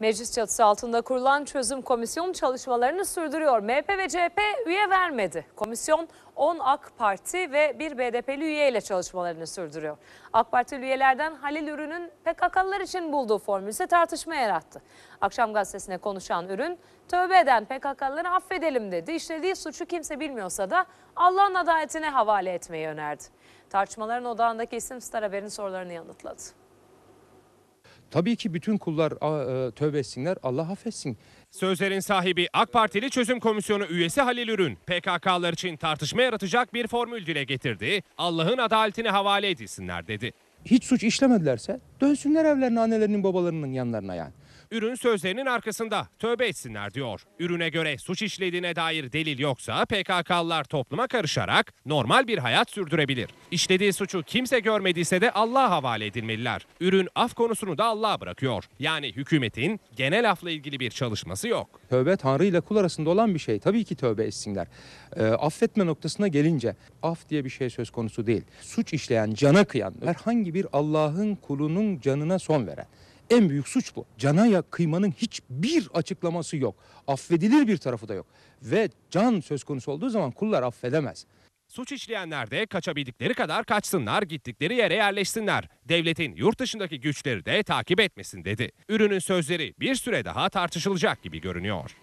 Meclis çatısı altında kurulan çözüm komisyonu çalışmalarını sürdürüyor. MHP ve CHP üye vermedi. Komisyon 10 AK Parti ve bir BDP'li ile çalışmalarını sürdürüyor. AK Partili üyelerden Halil Ürün'ün PKK'lılar için bulduğu formül ise tartışma yarattı. Akşam gazetesine konuşan Ürün, tövbe eden PKK'lıları affedelim dedi. İşlediği suçu kimse bilmiyorsa da Allah'ın adaletine havale etmeyi önerdi. Tartışmaların odağındaki isim Star Haber'in sorularını yanıtladı. Tabii ki bütün kullar e, tövbe etsinler, Allah affetsin. Sözlerin sahibi AK Partili Çözüm Komisyonu üyesi Halil Ürün, PKK'lar için tartışma yaratacak bir formül dile getirdi. Allah'ın adaletini havale edilsinler dedi. Hiç suç işlemedilerse Dönsünler evlerine annelerinin babalarının yanlarına yani. Ürün sözlerinin arkasında tövbe etsinler diyor. Ürüne göre suç işlediğine dair delil yoksa PKK'lılar topluma karışarak normal bir hayat sürdürebilir. İşlediği suçu kimse görmediyse de Allah'a havale edilmeliler. Ürün af konusunu da Allah'a bırakıyor. Yani hükümetin genel afla ilgili bir çalışması yok. Tövbe Tanrı ile kul arasında olan bir şey. Tabii ki tövbe etsinler. E, affetme noktasına gelince af diye bir şey söz konusu değil. Suç işleyen, cana kıyan herhangi bir Allah'ın kulunun onun canına son veren. En büyük suç bu. Cana ya kıymanın hiçbir açıklaması yok. Affedilir bir tarafı da yok. Ve can söz konusu olduğu zaman kullar affedemez. Suç işleyenler de kaçabildikleri kadar kaçsınlar, gittikleri yere yerleşsinler. Devletin yurt dışındaki güçleri de takip etmesin dedi. Ürünün sözleri bir süre daha tartışılacak gibi görünüyor.